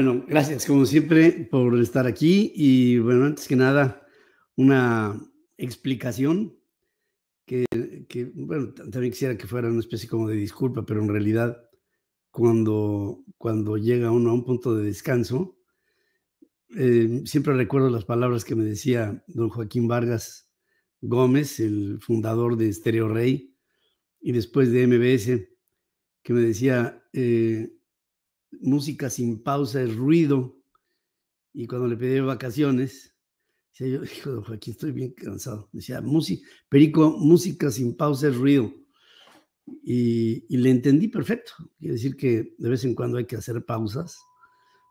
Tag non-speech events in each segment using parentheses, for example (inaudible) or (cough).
Bueno, gracias como siempre por estar aquí y bueno, antes que nada, una explicación que, bueno, también quisiera que fuera una especie como de disculpa, pero en realidad cuando, cuando llega uno a un punto de descanso, eh, siempre recuerdo las palabras que me decía don Joaquín Vargas Gómez, el fundador de Stereo Rey, y después de MBS, que me decía, eh, música sin pausa, es ruido. Y cuando le pedí vacaciones, decía yo, (laughs) hijo de Joaquín, estoy bien cansado. decía, música, Perico, música sin pausa es ruido. Y, le entendí perfecto. Quiere decir que de vez en cuando hay que hacer pausas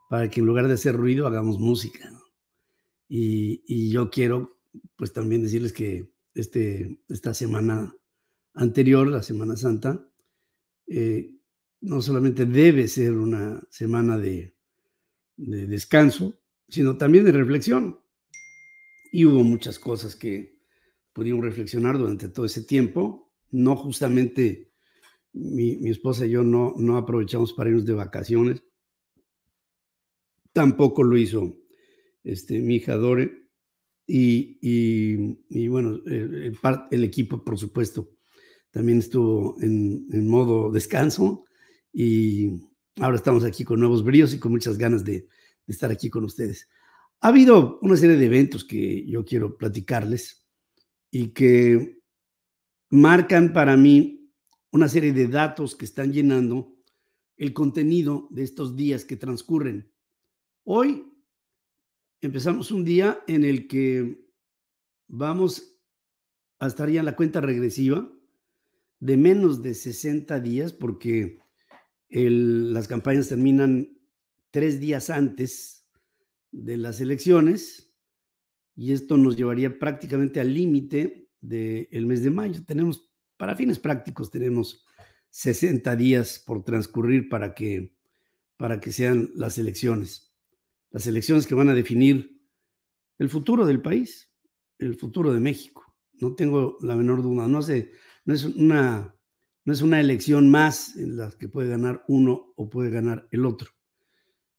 para que en lugar de hacer ruido hagamos música. Y, yo quiero, pues también decirles que este, esta semana anterior, la Semana Santa, eh, no solamente debe ser una semana de, descanso, sino también de reflexión. Y hubo muchas cosas que pudimos reflexionar durante todo ese tiempo. No justamente mi, esposa y yo no, no aprovechamos para irnos de vacaciones. Tampoco lo hizo este, mi hija Dore. Y, bueno, el, equipo, por supuesto, también estuvo en, en modo descanso y ahora estamos aquí con nuevos bríos y con muchas ganas de, de estar aquí con ustedes. Ha habido una serie de eventos que yo quiero platicarles y que marcan para mí una serie de datos que están llenando el contenido de estos días que transcurren. Hoy empezamos un día en el que vamos a estar ya en la cuenta regresiva de menos de 60 días porque las campañas terminan tres días antes de las elecciones y esto nos llevaría prácticamente al límite del mes de mayo. Tenemos, para fines prácticos, tenemos 60 días por transcurrir para que, para que sean las elecciones. Las elecciones que van a definir el futuro del país, el futuro de México. No tengo la menor duda. No, sé, no es una no es una elección más en la que puede ganar uno o puede ganar el otro.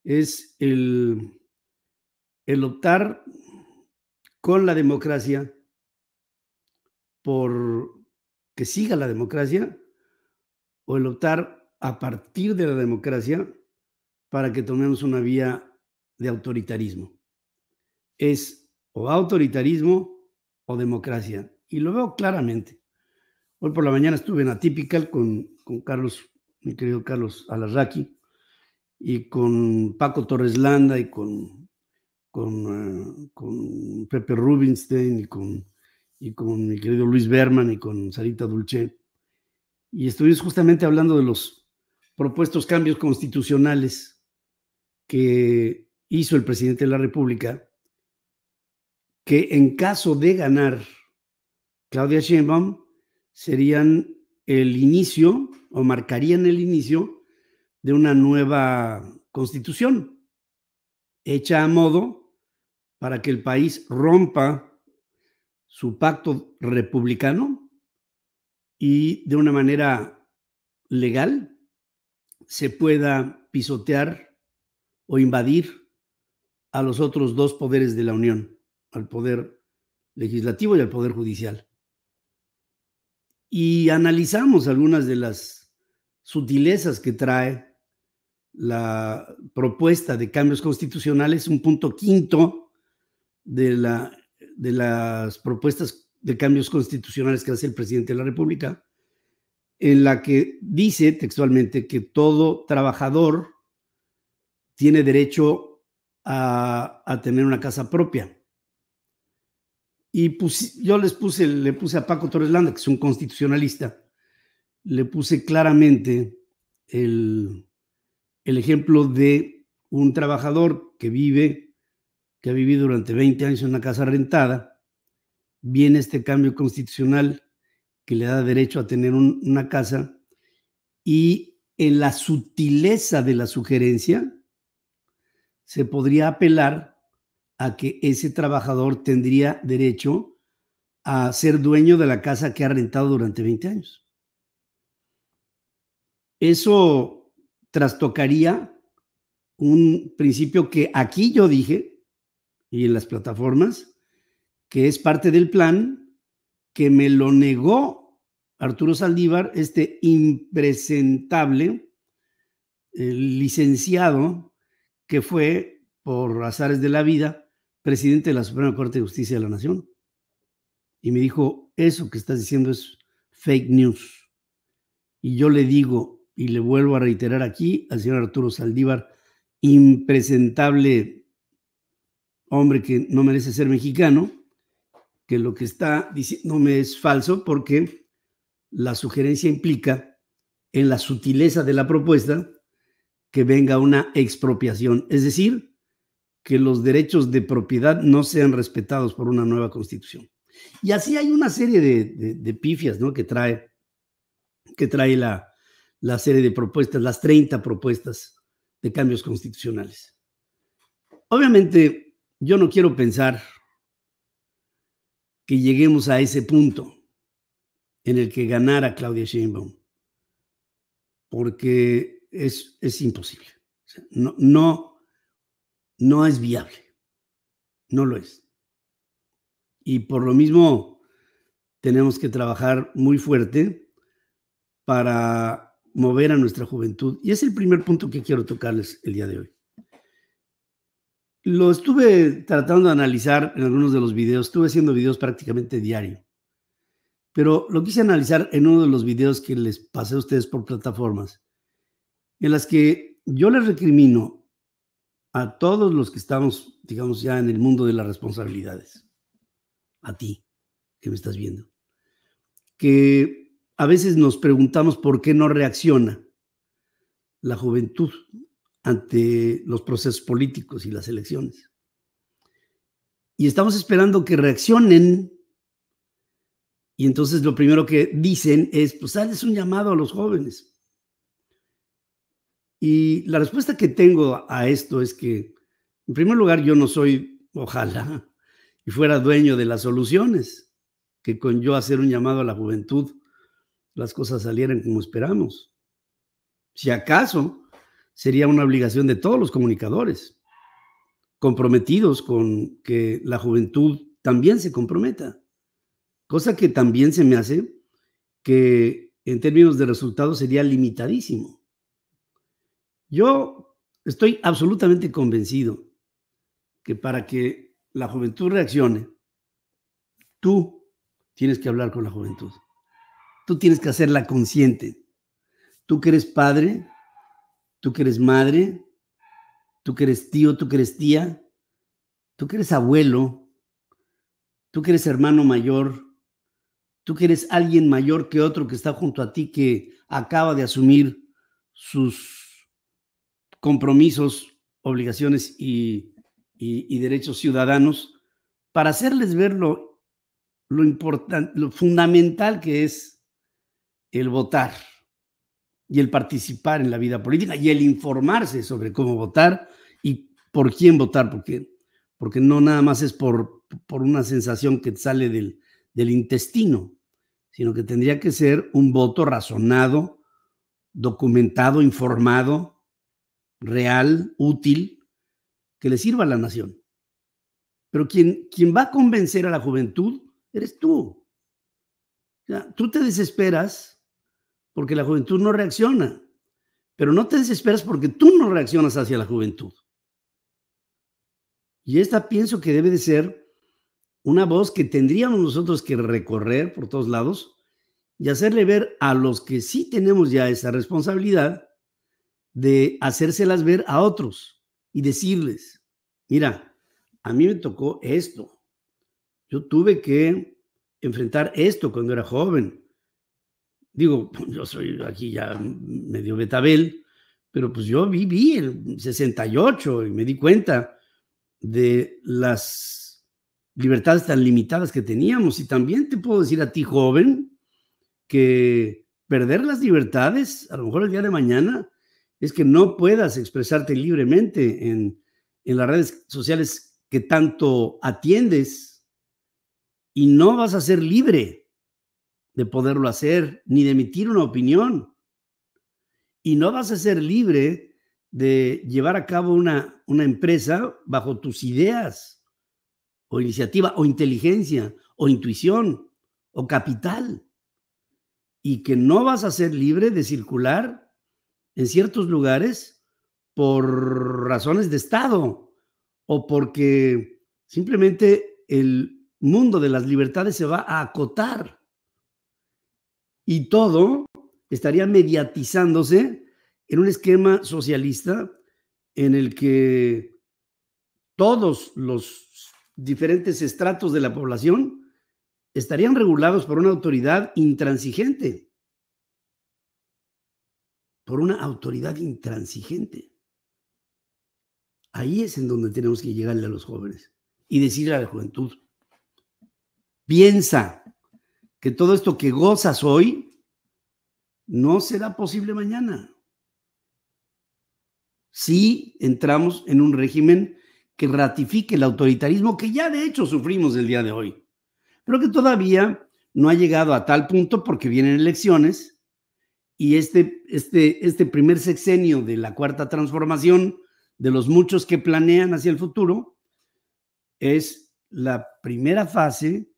Es el, el optar con la democracia por que siga la democracia o el optar a partir de la democracia para que tomemos una vía de autoritarismo. Es o autoritarismo o democracia. Y lo veo claramente. Hoy por la mañana estuve en Atypical con, Carlos, mi querido Carlos Alarraqui, y con Paco Torres Landa y con, eh, con, Pepe Rubinstein y con, y con mi querido Luis Berman y con Sarita Dulce. Y estuvimos justamente hablando de los propuestos cambios constitucionales que hizo el presidente de la República, que en caso de ganar Claudia Sheinbaum, serían el inicio o marcarían el inicio de una nueva constitución hecha a modo para que el país rompa su pacto republicano y de una manera legal se pueda pisotear o invadir a los otros dos poderes de la Unión, al poder legislativo y al poder judicial y analizamos algunas de las sutilezas que trae la propuesta de cambios constitucionales, un punto quinto de, las propuestas de cambios constitucionales que hace el presidente de la República, en la que dice textualmente que todo trabajador tiene derecho a tener una casa propia y yo les puse, le puse a Paco Torres Landa, que es un constitucionalista, le puse claramente el, ejemplo de un trabajador que vive, que ha vivido durante 20 años en una casa rentada, viene este cambio constitucional que le da derecho a tener una casa y en la sutileza de la sugerencia se podría apelar a que ese trabajador tendría derecho a ser dueño de la casa que ha rentado durante 20 años. Eso trastocaría un principio que aquí yo dije y en las plataformas, que es parte del plan, que me lo negó Arturo Saldívar, este impresentable eh, licenciado que fue, por azares de la vida, presidente de la Suprema Corte de Justicia de la Nación. Y me dijo, eso que estás diciendo es fake news. Y yo le digo, y le vuelvo a reiterar aquí al señor Arturo Saldívar, impresentable hombre que no merece ser mexicano, que lo que está diciendo no me es falso porque la sugerencia implica en la sutileza de la propuesta que venga una expropiación, es decir, que los derechos de propiedad no sean respetados por una nueva constitución. Y así hay una serie de, pifias ¿no? que trae, que trae la, la, serie de propuestas, las 30 propuestas de cambios constitucionales. Obviamente, yo no quiero pensar que lleguemos a ese punto en el que ganara Claudia Sheinbaum, porque es, es imposible. no no es viable. No lo es. Y por lo mismo tenemos que trabajar muy fuerte para mover a nuestra juventud. Y es el primer punto que quiero tocarles el día de hoy. Lo estuve tratando de analizar en algunos de los videos. Estuve haciendo videos prácticamente diario. Pero lo quise analizar en uno de los videos que les pasé a ustedes por plataformas, en las que yo les recrimino a todos los que estamos, digamos, ya en el mundo de las responsabilidades, a ti que me estás viendo, que a veces nos preguntamos por qué no reacciona la juventud ante los procesos políticos y las elecciones. Y estamos esperando que reaccionen. Y entonces lo primero que dicen es, pues, un llamado a los jóvenes. Y la respuesta que tengo a esto es que, en primer lugar, yo no soy, ojalá, (laughs) y fuera dueño de las soluciones, que con yo hacer un llamado a la juventud, las cosas salieran como esperamos. Si acaso, sería una obligación de todos los comunicadores, comprometidos con que la juventud también se comprometa, cosa que también se me hace que en términos de resultados sería limitadísimo yo estoy absolutamente convencido que para que la juventud reaccione, tú tienes que hablar con la juventud. Tú tienes que hacerla consciente. Tú que eres padre, tú que eres madre, tú que eres tío, tú que eres tía, tú que eres abuelo, tú que eres hermano mayor, tú que eres alguien mayor que otro que está junto a ti que acaba de asumir sus compromisos, obligaciones y, derechos ciudadanos para hacerles ver lo, importante, lo fundamental que es el votar y el participar en la vida política y el informarse sobre cómo votar y por quién votar, porque, porque no nada más es por, por una sensación que sale del, del intestino, sino que tendría que ser un voto razonado, documentado, informado, real, útil, que le sirva a la nación. Pero quien, va a convencer a la juventud eres tú. tú te desesperas porque la juventud no reacciona, pero no te desesperas porque tú no reaccionas hacia la juventud. Y esta pienso que debe de ser una voz que tendríamos nosotros que recorrer por todos lados y hacerle ver a los que sí tenemos ya esa responsabilidad de hacérselas ver a otros y decirles, mira, a mí me tocó esto, yo tuve que enfrentar esto cuando era joven. Digo, (laughs) yo soy aquí ya medio betabel, pero pues yo viví el 68 y me di cuenta de las libertades tan limitadas que teníamos. Y también te puedo decir a ti, joven, que perder las libertades, a lo mejor el día de mañana, es que no puedas expresarte libremente en, las redes sociales que tanto atiendes y no vas a ser libre de poderlo hacer ni de emitir una opinión y no vas a ser libre de llevar a cabo una, una empresa bajo tus ideas o iniciativa o inteligencia o intuición o capital y que no vas a ser libre de circular en ciertos lugares por razones de Estado o porque simplemente el mundo de las libertades se va a acotar. Y todo estaría mediatizándose en un esquema socialista en el que todos los diferentes estratos de la población estarían regulados por una autoridad intransigente por una autoridad intransigente. Ahí es en donde tenemos que llegarle a los jóvenes y decirle a la juventud, piensa que todo esto que gozas hoy no será posible mañana. Si entramos en un régimen que ratifique el autoritarismo que ya de hecho sufrimos el día de hoy, pero que todavía no ha llegado a tal punto porque vienen elecciones y este, este, este primer sexenio de la cuarta transformación, de los muchos que planean hacia el futuro, es la primera fase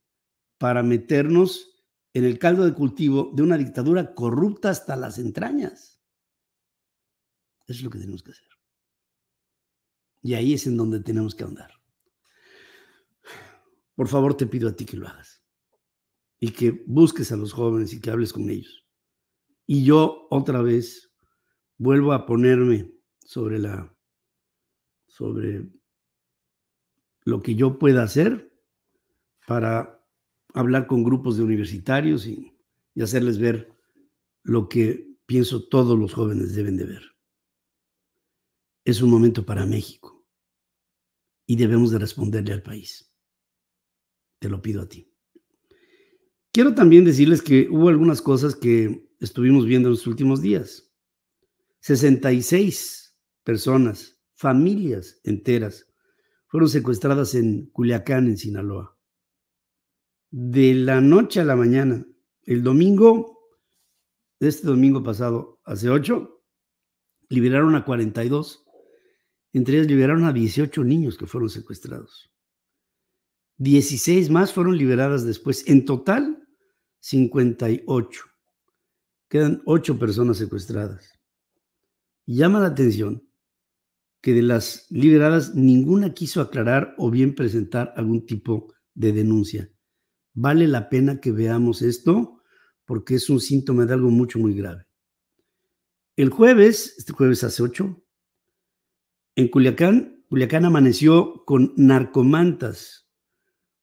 para meternos en el caldo de cultivo de una dictadura corrupta hasta las entrañas. Eso es lo que tenemos que hacer. Y ahí es en donde tenemos que andar. Por favor, te pido a ti que lo hagas y que busques a los jóvenes y que hables con ellos y yo otra vez vuelvo a ponerme sobre la sobre lo que yo pueda hacer para hablar con grupos de universitarios y, y hacerles ver lo que pienso todos los jóvenes deben de ver. Es un momento para México y debemos de responderle al país. Te lo pido a ti. Quiero también decirles que hubo algunas cosas que estuvimos viendo en los últimos días. 66 personas, familias enteras, fueron secuestradas en Culiacán, en Sinaloa. De la noche a la mañana, el domingo, este domingo pasado, hace 8, liberaron a 42. Entre ellas liberaron a 18 niños que fueron secuestrados. 16 más fueron liberadas después. En total, 58 quedan ocho personas secuestradas. Y llama la atención que de las liberadas ninguna quiso aclarar o bien presentar algún tipo de denuncia. Vale la pena que veamos esto porque es un síntoma de algo mucho, muy grave. El jueves, este jueves hace ocho, en Culiacán, Culiacán amaneció con narcomantas,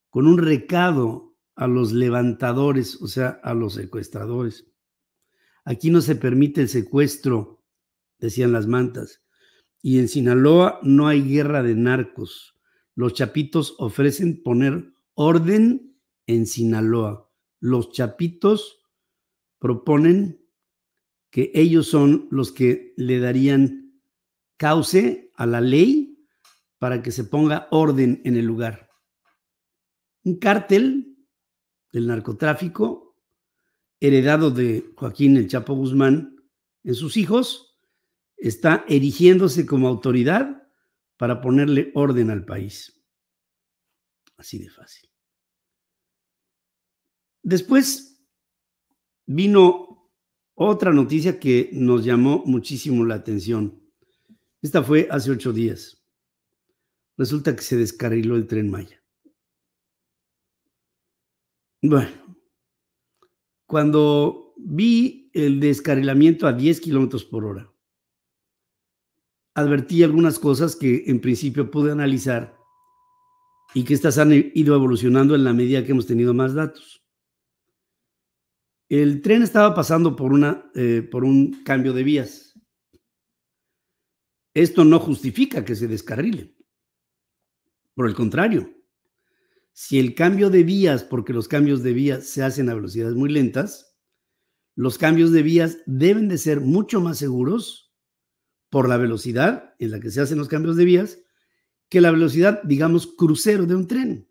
con un recado a los levantadores, o sea, a los secuestradores. Aquí no se permite el secuestro, decían las mantas. Y en Sinaloa no hay guerra de narcos. Los chapitos ofrecen poner orden en Sinaloa. Los chapitos proponen que ellos son los que le darían cauce a la ley para que se ponga orden en el lugar. Un cártel del narcotráfico heredado de Joaquín el Chapo Guzmán en sus hijos, está erigiéndose como autoridad para ponerle orden al país. Así de fácil. Después vino otra noticia que nos llamó muchísimo la atención. Esta fue hace ocho días. Resulta que se descarriló el tren Maya. Bueno, cuando vi el descarrilamiento a 10 kilómetros por hora, advertí algunas cosas que en principio pude analizar y que estas han ido evolucionando en la medida que hemos tenido más datos. El tren estaba pasando por, una, eh, por un cambio de vías. Esto no justifica que se descarrile. Por el contrario, si el cambio de vías, porque los cambios de vías se hacen a velocidades muy lentas, los cambios de vías deben de ser mucho más seguros por la velocidad en la que se hacen los cambios de vías que la velocidad, digamos, crucero de un tren.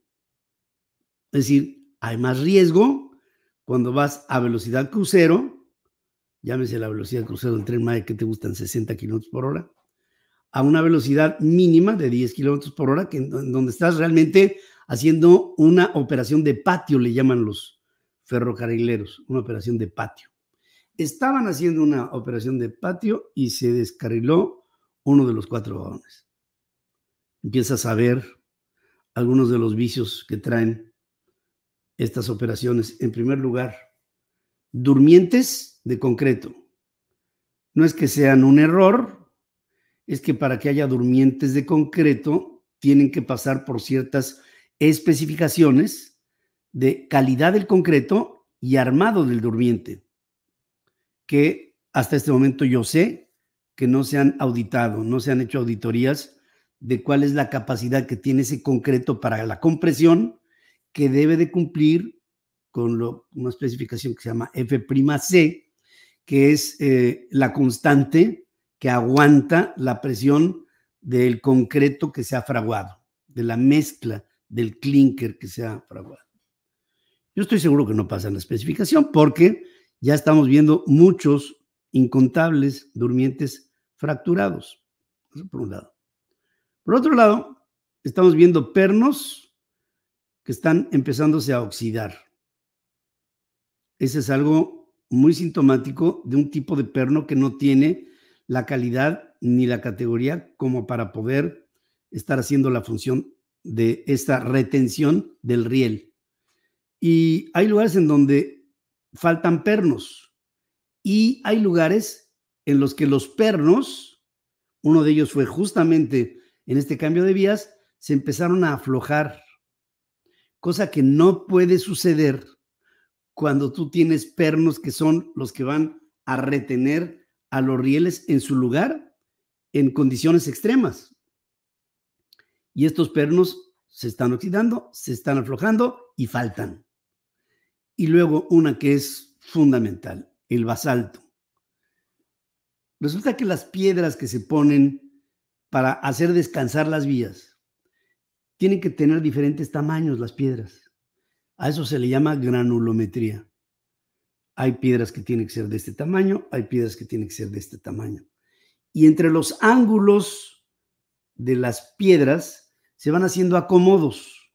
Es decir, hay más riesgo cuando vas a velocidad crucero, llámese la velocidad crucero del tren más que te gustan 60 kilómetros por hora, a una velocidad mínima de 10 kilómetros por hora, que en donde estás realmente haciendo una operación de patio, le llaman los ferrocarrileros, una operación de patio. Estaban haciendo una operación de patio y se descarriló uno de los cuatro vagones. Empiezas a ver algunos de los vicios que traen estas operaciones. En primer lugar, durmientes de concreto. No es que sean un error, es que para que haya durmientes de concreto tienen que pasar por ciertas especificaciones de calidad del concreto y armado del durmiente, que hasta este momento yo sé que no se han auditado, no se han hecho auditorías de cuál es la capacidad que tiene ese concreto para la compresión que debe de cumplir con una especificación que se llama F'C, que es eh, la constante que aguanta la presión del concreto que se ha fraguado, de la mezcla del clinker que se ha fraguado. Yo estoy seguro que no pasa en la especificación porque ya estamos viendo muchos incontables durmientes fracturados. por un lado. Por otro lado, estamos viendo pernos que están empezándose a oxidar. Ese es algo muy sintomático de un tipo de perno que no tiene la calidad ni la categoría como para poder estar haciendo la función de esta retención del riel. Y hay lugares en donde faltan pernos y hay lugares en los que los pernos, uno de ellos fue justamente en este cambio de vías, se empezaron a aflojar, cosa que no puede suceder cuando tú tienes pernos que son los que van a retener a los rieles en su lugar en condiciones extremas y estos pernos se están oxidando, se están aflojando y faltan. Y luego una que es fundamental, el basalto. Resulta que las piedras que se ponen para hacer descansar las vías tienen que tener diferentes tamaños las piedras. A eso se le llama granulometría. Hay piedras que tienen que ser de este tamaño, hay piedras que tienen que ser de este tamaño. Y entre los ángulos de las piedras se van haciendo acomodos,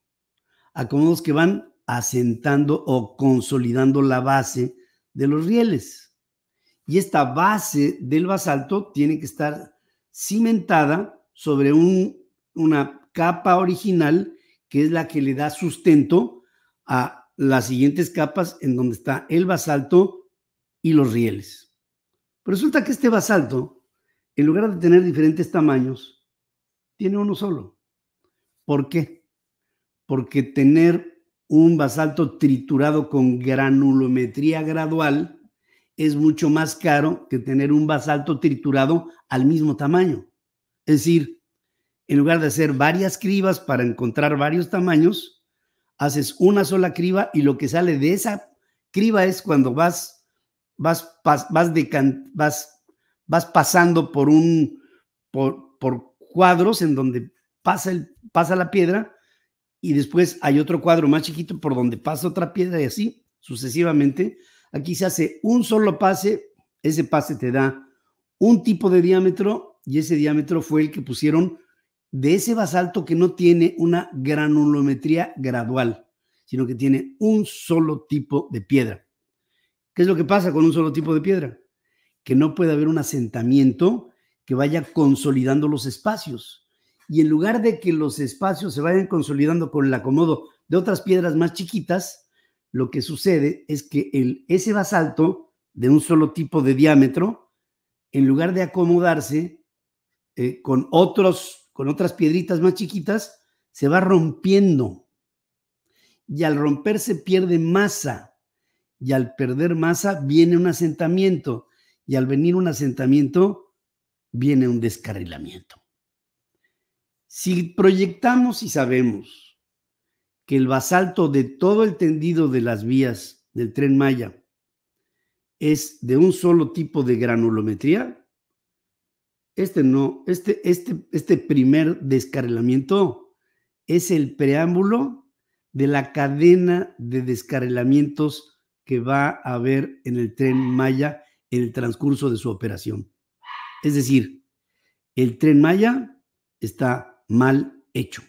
acomodos que van asentando o consolidando la base de los rieles. Y esta base del basalto tiene que estar cimentada sobre un, una capa original que es la que le da sustento a las siguientes capas en donde está el basalto y los rieles. resulta que este basalto, en lugar de tener diferentes tamaños, tiene uno solo. ¿Por qué? Porque tener un basalto triturado con granulometría gradual es mucho más caro que tener un basalto triturado al mismo tamaño. Es decir, en lugar de hacer varias cribas para encontrar varios tamaños, haces una sola criba y lo que sale de esa criba es cuando vas, vas, vas, vas, vas, vas pasando por un, por, por cuadros en donde pasa, el, pasa la piedra y después hay otro cuadro más chiquito por donde pasa otra piedra y así sucesivamente. Aquí se hace un solo pase, ese pase te da un tipo de diámetro y ese diámetro fue el que pusieron de ese basalto que no tiene una granulometría gradual, sino que tiene un solo tipo de piedra. ¿Qué es lo que pasa con un solo tipo de piedra? Que no puede haber un asentamiento que vaya consolidando los espacios y en lugar de que los espacios se vayan consolidando con el acomodo de otras piedras más chiquitas, lo que sucede es que ese basalto de un solo tipo de diámetro, en lugar de acomodarse eh, con, otros, con otras piedritas más chiquitas, se va rompiendo. Y al romperse pierde masa. Y al perder masa viene un asentamiento. Y al venir un asentamiento, viene un descarrilamiento. Si proyectamos y sabemos que el basalto de todo el tendido de las vías del tren Maya es de un solo tipo de granulometría, este no, este, este, este primer descarrilamiento es el preámbulo de la cadena de descarrilamientos que va a haber en el tren Maya en el transcurso de su operación. Es decir, el tren Maya está mal hecho,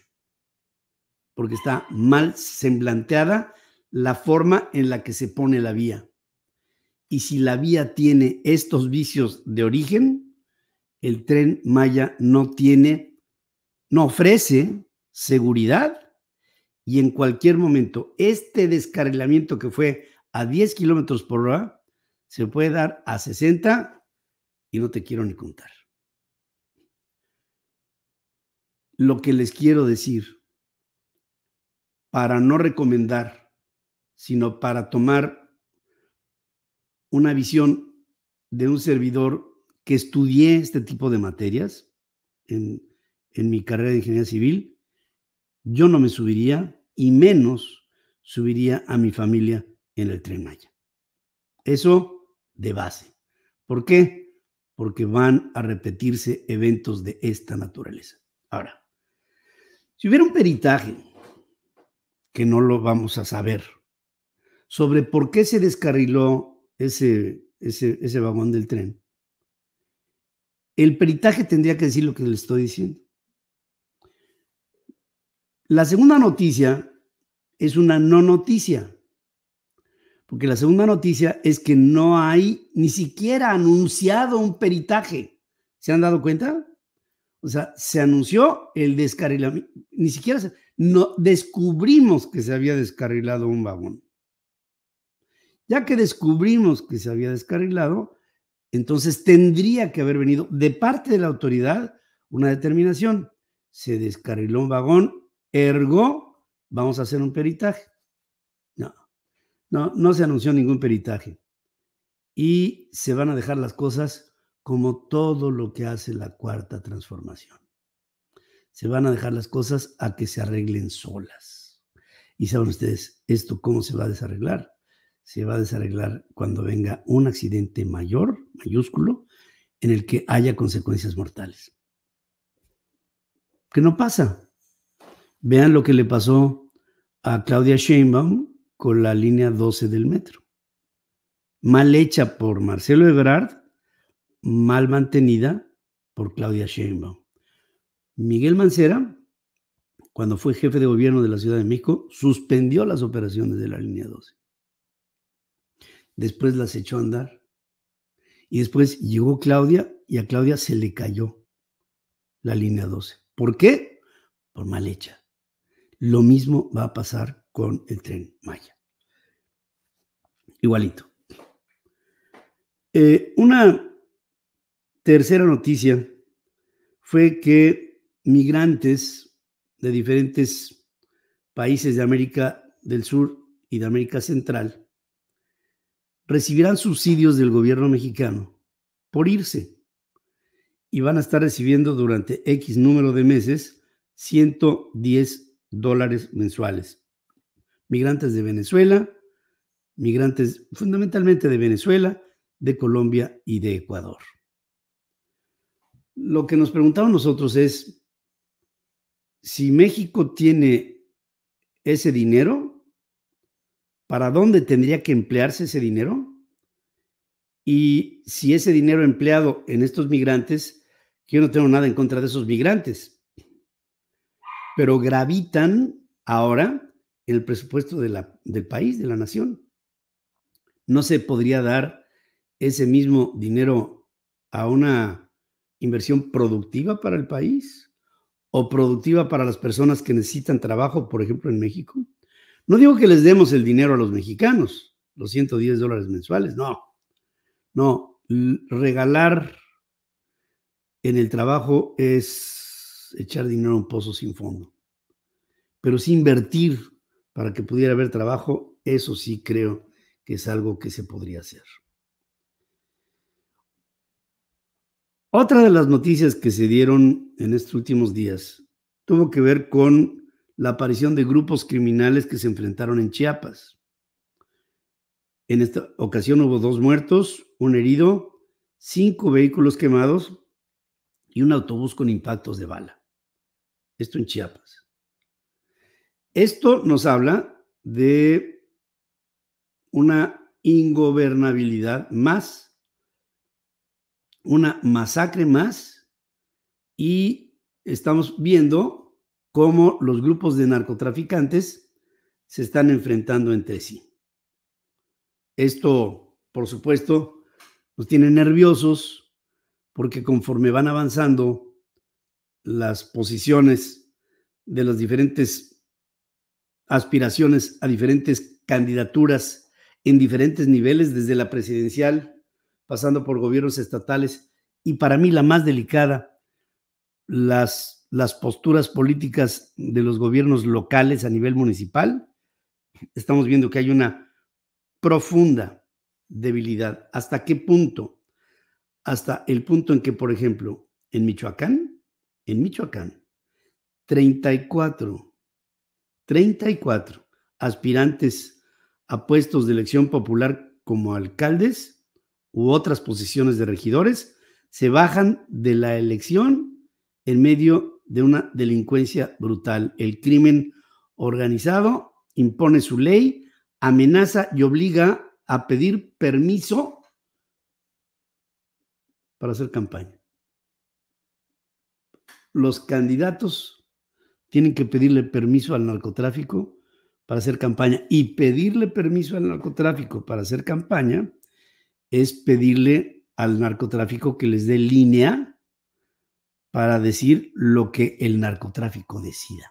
porque está mal semblanteada la forma en la que se pone la vía. Y si la vía tiene estos vicios de origen, el tren Maya no tiene, no ofrece seguridad y en cualquier momento este descarrilamiento que fue a 10 kilómetros por hora se puede dar a 60 y no te quiero ni contar. lo que les quiero decir para no recomendar, sino para tomar una visión de un servidor que estudié este tipo de materias en, mi carrera de ingeniería civil, yo no me subiría y menos subiría a mi familia en el tren Maya. Eso de base. ¿Por qué? Porque van a repetirse eventos de esta naturaleza. Ahora, si hubiera un peritaje, que no lo vamos a saber, sobre por qué se descarriló ese, ese, vagón del tren, el peritaje tendría que decir lo que le estoy diciendo. La segunda noticia es una no noticia, porque la segunda noticia es que no hay ni siquiera anunciado un peritaje. ¿Se han dado cuenta? O sea, se anunció el descarrilamiento, ni siquiera no, descubrimos que se había descarrilado un vagón. Ya que descubrimos que se había descarrilado, entonces tendría que haber venido de parte de la autoridad una determinación. Se descarriló un vagón, ergo, vamos a hacer un peritaje. No, no, no se anunció ningún peritaje. Y se van a dejar las cosas como todo lo que hace la cuarta transformación. Se van a dejar las cosas a que se arreglen solas. Y saben ustedes, ¿esto cómo se va a desarreglar? Se va a desarreglar cuando venga un accidente mayor, mayúsculo, en el que haya consecuencias mortales. ¿Qué no pasa. Vean lo que le pasó a Claudia Sheinbaum con la línea 12 del metro. Mal hecha por Marcelo Ebrard mal mantenida por Claudia Sheinbaum. Miguel Mancera, cuando fue jefe de gobierno de la Ciudad de México, suspendió las operaciones de la línea 12. Después las echó a andar. Y después llegó Claudia y a Claudia se le cayó la línea 12. ¿Por qué? Por mal hecha. Lo mismo va a pasar con el tren Maya. Igualito. Eh, una Tercera noticia fue que migrantes de diferentes países de América del Sur y de América Central recibirán subsidios del gobierno mexicano por irse y van a estar recibiendo durante X número de meses 110 dólares mensuales. Migrantes de Venezuela, migrantes fundamentalmente de Venezuela, de Colombia y de Ecuador lo que nos preguntamos nosotros es si México tiene ese dinero, ¿para dónde tendría que emplearse ese dinero? Y si ese dinero empleado en estos migrantes, yo no tengo nada en contra de esos migrantes, pero gravitan ahora en el presupuesto del país, de la nación. No se podría dar ese mismo dinero a una inversión productiva para el país o productiva para las personas que necesitan trabajo, por ejemplo, en México. No digo que les demos el dinero a los mexicanos, los 110 dólares mensuales, no. No, regalar en el trabajo es echar dinero a un pozo sin fondo. Pero si invertir para que pudiera haber trabajo, eso sí creo que es algo que se podría hacer. Otra de las noticias que se dieron en estos últimos días tuvo que ver con la aparición de grupos criminales que se enfrentaron en Chiapas. En esta ocasión hubo dos muertos, un herido, cinco vehículos quemados y un autobús con impactos de bala. Esto en Chiapas. Esto nos habla de una ingobernabilidad más una masacre más y estamos viendo cómo los grupos de narcotraficantes se están enfrentando entre sí. Esto, por supuesto, nos tiene nerviosos porque conforme van avanzando las posiciones de las diferentes aspiraciones a diferentes candidaturas en diferentes niveles, desde la presidencial pasando por gobiernos estatales y para mí la más delicada, las, las posturas políticas de los gobiernos locales a nivel municipal, estamos viendo que hay una profunda debilidad. ¿Hasta qué punto? Hasta el punto en que, por ejemplo, en Michoacán, en Michoacán, 34, 34 aspirantes a puestos de elección popular como alcaldes u otras posiciones de regidores se bajan de la elección en medio de una delincuencia brutal. El crimen organizado impone su ley, amenaza y obliga a pedir permiso para hacer campaña. Los candidatos tienen que pedirle permiso al narcotráfico para hacer campaña y pedirle permiso al narcotráfico para hacer campaña es pedirle al narcotráfico que les dé línea para decir lo que el narcotráfico decida.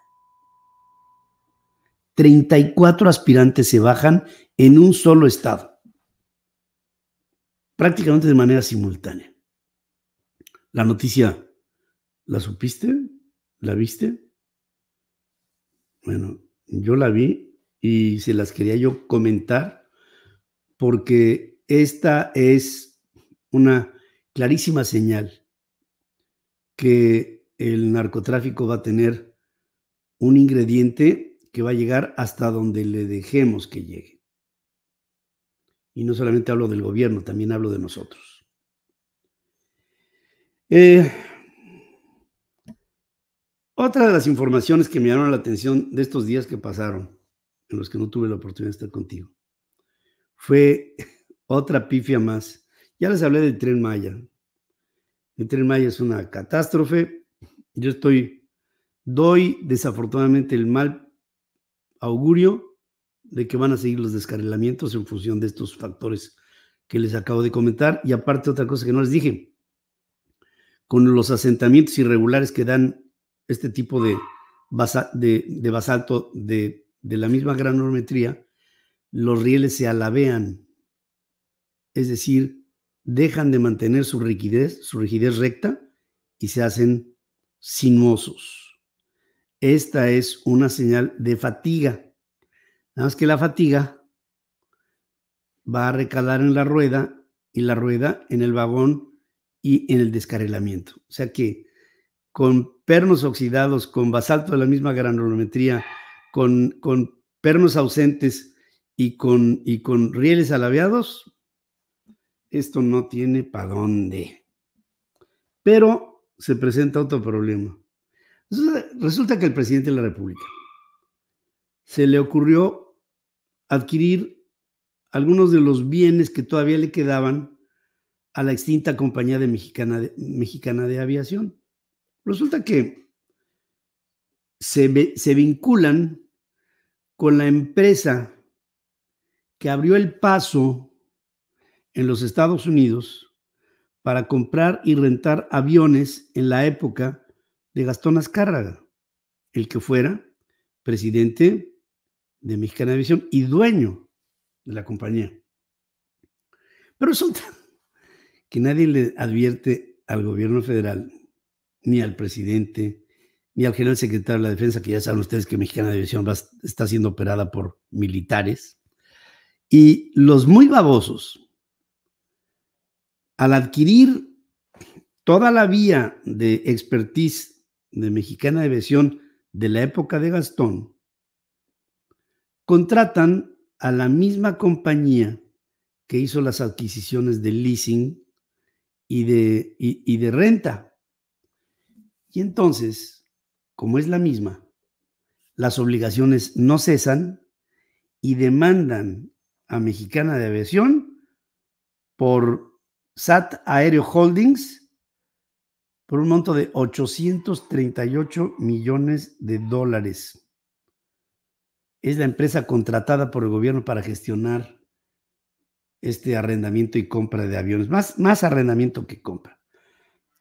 34 aspirantes se bajan en un solo estado, prácticamente de manera simultánea. La noticia, ¿la supiste? ¿La viste? Bueno, yo la vi y se las quería yo comentar porque esta es una clarísima señal que el narcotráfico va a tener un ingrediente que va a llegar hasta donde le dejemos que llegue. Y no solamente hablo del gobierno, también hablo de nosotros. Eh, otra de las informaciones que me llamaron la atención de estos días que pasaron, en los que no tuve la oportunidad de estar contigo, fue otra pifia más. Ya les hablé del tren Maya. El tren Maya es una catástrofe. Yo estoy, doy desafortunadamente el mal augurio de que van a seguir los descarrilamientos en función de estos factores que les acabo de comentar. Y aparte otra cosa que no les dije, con los asentamientos irregulares que dan este tipo de, de, basalto de, de la misma granometría, los rieles se alabean es decir, dejan de mantener su rigidez, su rigidez recta y se hacen sinuosos. Esta es una señal de fatiga. Nada más que la fatiga va a recalar en la rueda y la rueda en el vagón y en el descarrilamiento. O sea que con pernos oxidados, con basalto de la misma granulometría, con, con pernos ausentes y con, y con rieles alabeados, esto no tiene para dónde. Pero se presenta otro problema. Resulta que el presidente de la República se le ocurrió adquirir algunos de los bienes que todavía le quedaban a la extinta compañía de mexicana, de, mexicana de aviación. Resulta que se, se vinculan con la empresa que abrió el paso en los Estados Unidos para comprar y rentar aviones en la época de Gastón Azcárraga, el que fuera presidente de Mexicana División y dueño de la compañía. Pero resulta (laughs) que nadie le advierte al gobierno federal, ni al presidente, ni al general secretario de la Defensa, que ya saben ustedes que Mexicana División está siendo operada por militares. Y los muy babosos, al adquirir toda la vía de expertise de Mexicana de Aviación de la época de Gastón, contratan a la misma compañía que hizo las adquisiciones de leasing y de, de renta. Y entonces, como es la misma, las obligaciones no cesan y demandan a Mexicana de Aviación por SAT Aéreo Holdings por un monto de 838 millones de dólares. Es la empresa contratada por el gobierno para gestionar este arrendamiento y compra de aviones, más, más arrendamiento que compra.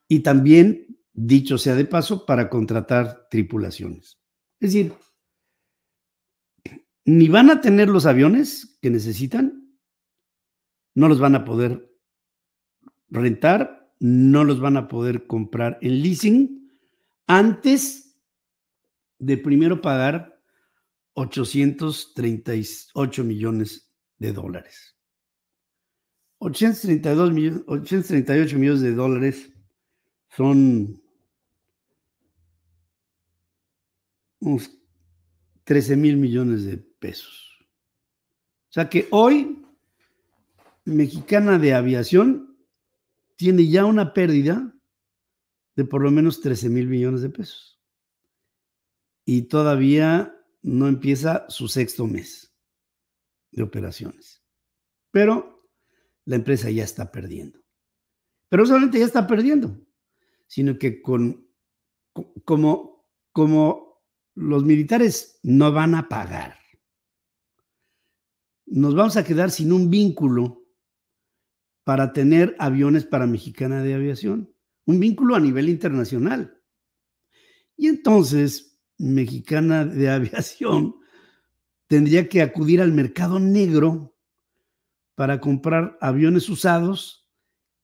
Y también, dicho sea de paso, para contratar tripulaciones. Es decir, ni van a tener los aviones que necesitan, no los van a poder rentar, no los van a poder comprar en leasing antes de primero pagar 838 millones de dólares. 838 millones de dólares son unos 13 mil millones de pesos. O sea que hoy, Mexicana de Aviación tiene ya una pérdida de por lo menos 13 mil millones de pesos. Y todavía no empieza su sexto mes de operaciones. Pero la empresa ya está perdiendo. Pero no solamente ya está perdiendo, sino que con, como, como los militares no van a pagar, nos vamos a quedar sin un vínculo para tener aviones para Mexicana de Aviación, un vínculo a nivel internacional. Y entonces, Mexicana de Aviación (laughs) tendría que acudir al mercado negro para comprar aviones usados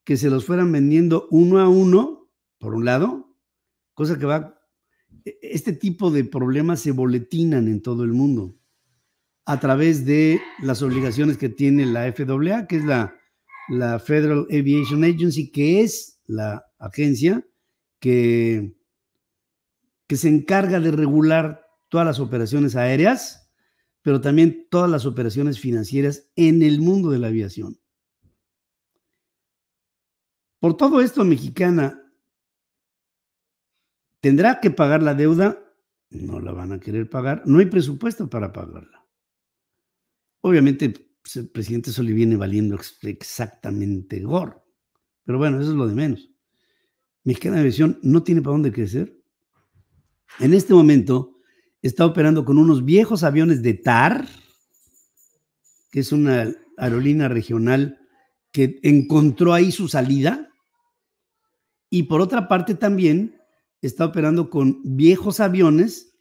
que se los fueran vendiendo uno a uno, por un lado, cosa que va... E, este tipo de problemas se boletinan en todo el mundo a través de las obligaciones que tiene la FAA, que es la la Federal Aviation Agency, que es la agencia que, que se encarga de regular todas las operaciones aéreas, pero también todas las operaciones financieras en el mundo de la aviación. Por todo esto, Mexicana tendrá que pagar la deuda, no la van a querer pagar, no hay presupuesto para pagarla. Obviamente el presidente Soli viene valiendo exactamente gor, Pero bueno, eso es lo de menos. Mexicana de no tiene para dónde crecer. En este momento está operando con unos viejos aviones de TAR, que es una aerolínea regional que encontró ahí su salida. Y por otra parte también está operando con viejos aviones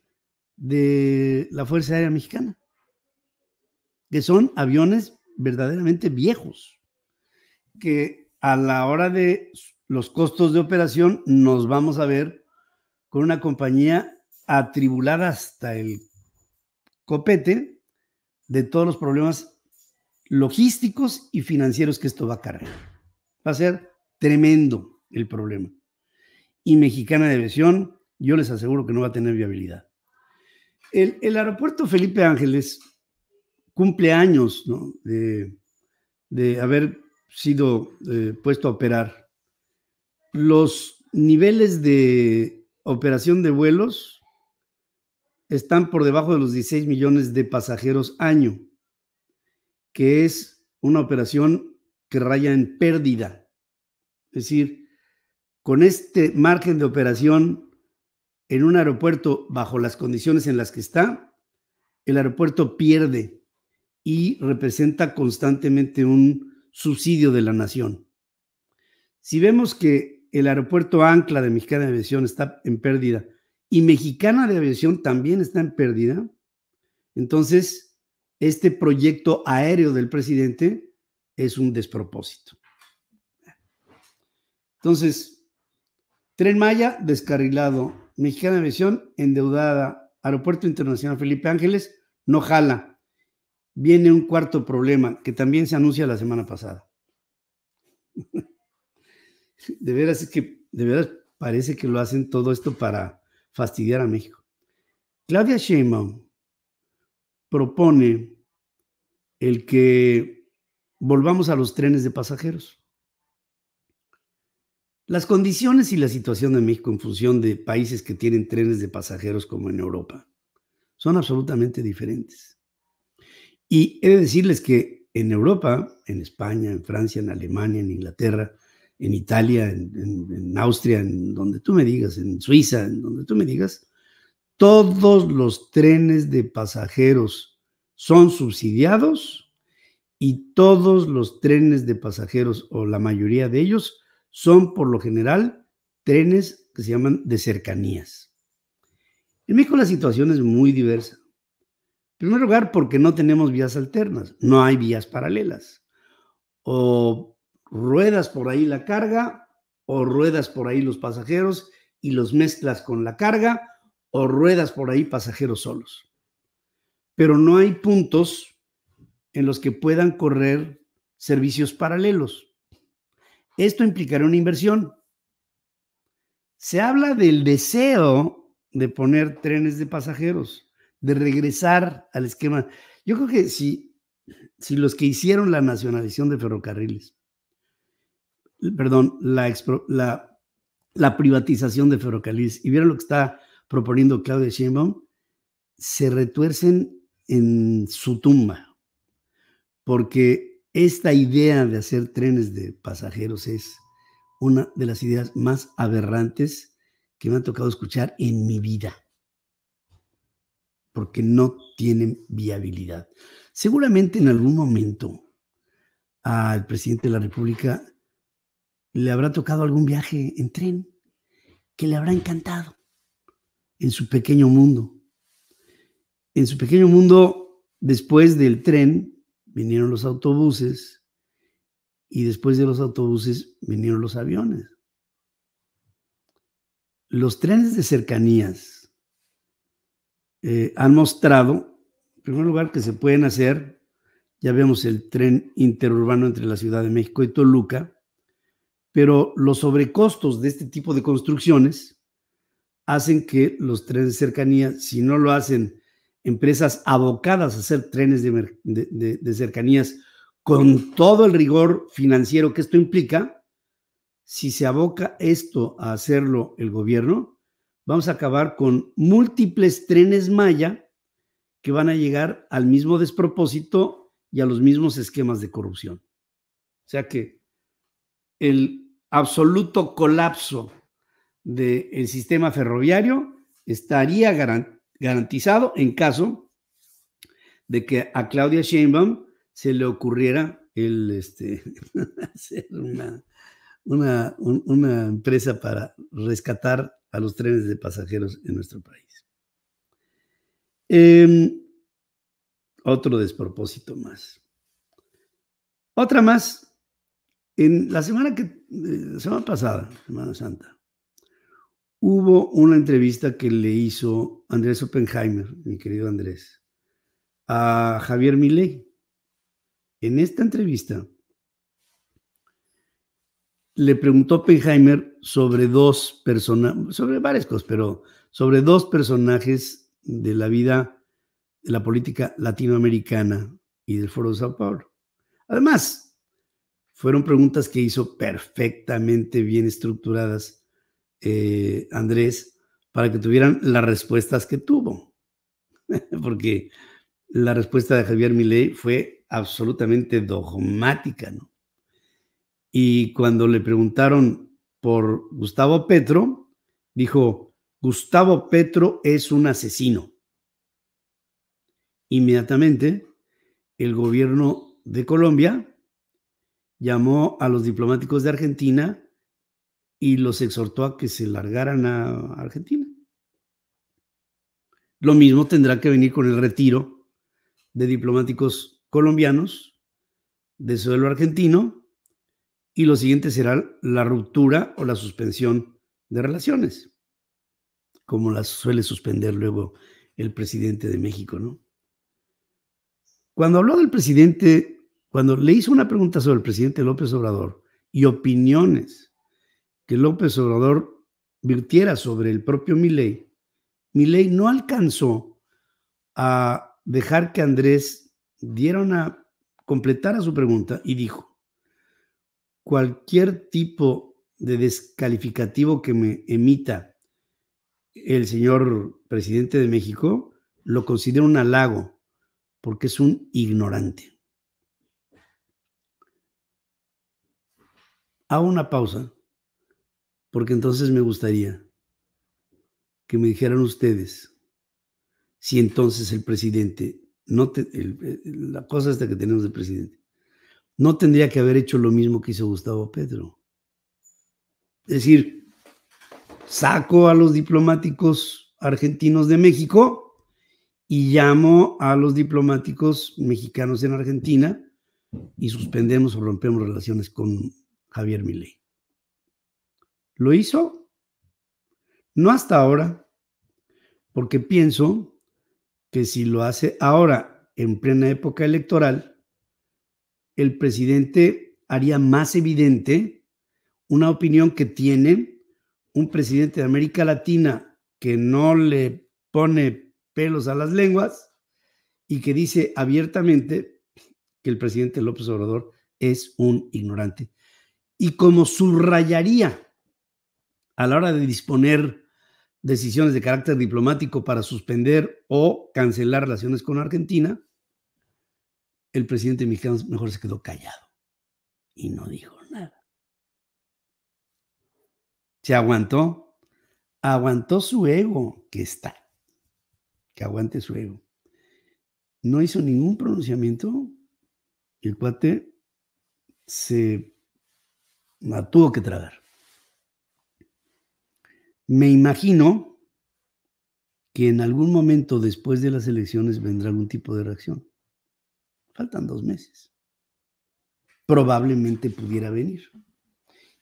de la Fuerza Aérea Mexicana que son aviones verdaderamente viejos, que a la hora de los costos de operación nos vamos a ver con una compañía atribulada hasta el copete de todos los problemas logísticos y financieros que esto va a cargar. Va a ser tremendo el problema. Y Mexicana de Aviación, yo les aseguro que no va a tener viabilidad. El, el aeropuerto Felipe Ángeles cumple años de, haber sido eh, puesto a operar. Los niveles de operación de vuelos están por debajo de los 16 millones de pasajeros año, que es una operación que raya en pérdida. Es decir, con este margen de operación en un aeropuerto bajo las condiciones en las que está, el aeropuerto pierde y representa constantemente un subsidio de la nación. Si vemos que el aeropuerto Ancla de Mexicana de Aviación está en pérdida y Mexicana de Aviación también está en pérdida, entonces este proyecto aéreo del presidente es un despropósito. Entonces, Tren Maya descarrilado, Mexicana de Aviación endeudada, Aeropuerto Internacional Felipe Ángeles no jala, viene un cuarto problema que también se anuncia la semana pasada. (laughs) De veras es que, de verdad parece que lo hacen todo esto para fastidiar a México. Claudia Sheinbaum propone el que volvamos a los trenes de pasajeros. Las condiciones y la situación de México en función de países que tienen trenes de pasajeros como en Europa son absolutamente diferentes. Y he de decirles que en Europa, en España, en Francia, en Alemania, en Inglaterra, en Italia, en, Austria, en donde tú me digas, en Suiza, en donde tú me digas, todos los trenes de pasajeros son subsidiados y todos los trenes de pasajeros, o la mayoría de ellos, son por lo general trenes que se llaman de cercanías. En México la situación es muy diversa. En primer lugar, porque no tenemos vías alternas, no hay vías paralelas. O ruedas por ahí la carga, o ruedas por ahí los pasajeros y los mezclas con la carga, o ruedas por ahí pasajeros solos. Pero no hay puntos en los que puedan correr servicios paralelos. Esto implicará una inversión. Se habla del deseo de poner trenes de pasajeros de regresar al esquema. Yo creo que si, si los que hicieron la nacionalización de ferrocarriles, perdón, la, la, privatización de ferrocarriles, y vieron lo que está proponiendo Claudia Sheinbaum, se retuercen en su tumba, porque esta idea de hacer trenes de pasajeros es una de las ideas más aberrantes que me ha tocado escuchar en mi vida porque no tienen viabilidad. Seguramente en algún momento al presidente de la República le habrá tocado algún viaje en tren que le habrá encantado en su pequeño mundo. En su pequeño mundo, después del tren, vinieron los autobuses y después de los autobuses vinieron los aviones. Los trenes de cercanías eh, han mostrado, en primer lugar, que se pueden hacer, ya vemos el tren interurbano entre la Ciudad de México y Toluca, pero los sobrecostos de este tipo de construcciones hacen que los trenes de cercanía, si no lo hacen empresas abocadas a hacer trenes de cercanías con todo el rigor financiero que esto implica, si se aboca esto a hacerlo el gobierno, vamos a acabar con múltiples trenes Maya que van a llegar al mismo despropósito y a los mismos esquemas de corrupción. O sea que el absoluto colapso del sistema ferroviario estaría garantizado en caso de que a Claudia Sheinbaum se le ocurriera este, (laughs) hacer una empresa para rescatar a los trenes de pasajeros en nuestro país. Em, otro despropósito más. Otra más. En la semana que, eh, semana pasada, Semana Santa, hubo una entrevista que le hizo Andrés Oppenheimer, mi querido Andrés, a Javier Milei. En esta entrevista, le preguntó Penheimer sobre dos personajes, sobre varias cosas, pero sobre dos personajes de la vida de la política latinoamericana y del Foro de Sao Paulo. Además, fueron preguntas que hizo perfectamente bien estructuradas eh, Andrés para que tuvieran las respuestas que tuvo. (laughs) Porque la respuesta de Javier Milei fue absolutamente dogmática, ¿no? y cuando le preguntaron por Gustavo Petro, dijo, Gustavo Petro es un asesino. Inmediatamente, el gobierno de Colombia llamó a los diplomáticos de Argentina y los exhortó a que se largaran a Argentina. Lo mismo tendrá que venir con el retiro de diplomáticos colombianos de suelo argentino y lo siguiente será la ruptura o la suspensión de relaciones, como las suele suspender luego el presidente de México, ¿no? Cuando habló del presidente, cuando le hizo una pregunta sobre el presidente López Obrador y opiniones que López Obrador virtiera sobre el propio Milei, Miley no alcanzó a dejar que Andrés diera una completara su pregunta y dijo, cualquier tipo de descalificativo que me emita el señor presidente de México, lo considero un halago, porque es un ignorante. Hago una pausa, porque entonces me gustaría que me dijeran ustedes si entonces el presidente, no la cosa esta que tenemos del presidente, no tendría que haber hecho lo mismo que hizo Gustavo Pedro. Es decir, saco a los diplomáticos argentinos de México y llamo a los diplomáticos mexicanos en Argentina y suspendemos o rompemos relaciones con Javier Milei. ¿Lo hizo? No hasta ahora, porque pienso que si lo hace ahora en plena época electoral, el presidente haría más evidente una opinión que tiene un presidente de América Latina que no le pone pelos a las lenguas y que dice abiertamente que el presidente López Obrador es un ignorante. Y como subrayaría a la hora de disponer decisiones de carácter diplomático para suspender o cancelar relaciones con Argentina, el presidente mexicano mejor se quedó callado y no dijo nada. Se aguantó, aguantó su ego, que está, que aguante su ego. No hizo ningún pronunciamiento, el cuate se tuvo que tragar. Me imagino que en algún momento después de las elecciones vendrá algún tipo de reacción. Faltan dos meses. Probablemente pudiera venir.